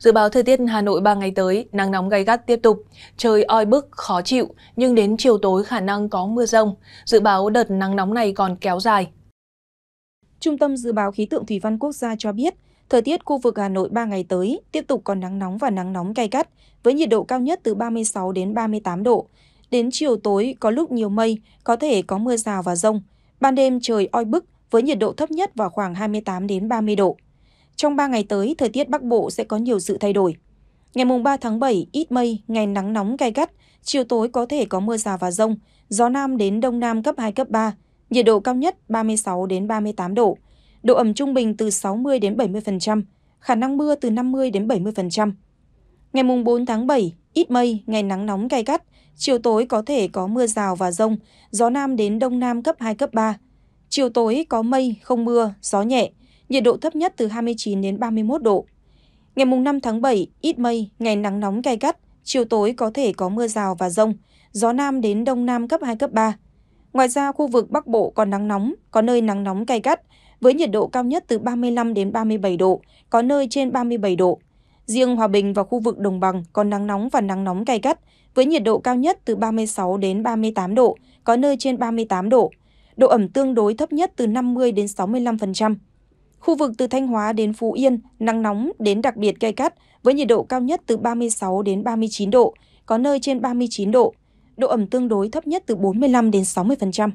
Dự báo thời tiết Hà Nội 3 ngày tới, nắng nóng gay gắt tiếp tục, trời oi bức, khó chịu, nhưng đến chiều tối khả năng có mưa rông. Dự báo đợt nắng nóng này còn kéo dài. Trung tâm Dự báo Khí tượng Thủy văn Quốc gia cho biết, thời tiết khu vực Hà Nội 3 ngày tới tiếp tục còn nắng nóng và nắng nóng gay gắt, với nhiệt độ cao nhất từ 36 đến 38 độ. Đến chiều tối có lúc nhiều mây, có thể có mưa rào và rông. Ban đêm trời oi bức với nhiệt độ thấp nhất vào khoảng 28 đến 30 độ. Trong 3 ngày tới, thời tiết Bắc Bộ sẽ có nhiều sự thay đổi. Ngày mùng 3 tháng 7, ít mây, ngày nắng nóng gai gắt, chiều tối có thể có mưa rào và rông, gió Nam đến Đông Nam cấp 2, cấp 3, nhiệt độ cao nhất 36 đến 38 độ, độ ẩm trung bình từ 60 đến 70%, khả năng mưa từ 50 đến 70%. Ngày mùng 4 tháng 7, ít mây, ngày nắng nóng gai gắt, chiều tối có thể có mưa rào và rông, gió Nam đến Đông Nam cấp 2, cấp 3. Chiều tối có mây, không mưa, gió nhẹ, nhiệt độ thấp nhất từ 29 đến 31 độ. Ngày mùng 5 tháng 7, ít mây, ngày nắng nóng cay gắt, chiều tối có thể có mưa rào và rông, gió nam đến đông nam cấp 2, cấp 3. Ngoài ra, khu vực Bắc Bộ còn nắng nóng, có nơi nắng nóng cay gắt, với nhiệt độ cao nhất từ 35 đến 37 độ, có nơi trên 37 độ. Riêng Hòa Bình và khu vực Đồng Bằng còn nắng nóng và nắng nóng cay gắt, với nhiệt độ cao nhất từ 36 đến 38 độ, có nơi trên 38 độ. Độ ẩm tương đối thấp nhất từ 50 đến 65%. Khu vực từ Thanh Hóa đến Phú Yên, nắng nóng đến đặc biệt gay gắt với nhiệt độ cao nhất từ 36 đến 39 độ, có nơi trên 39 độ. Độ ẩm tương đối thấp nhất từ 45 đến 60%.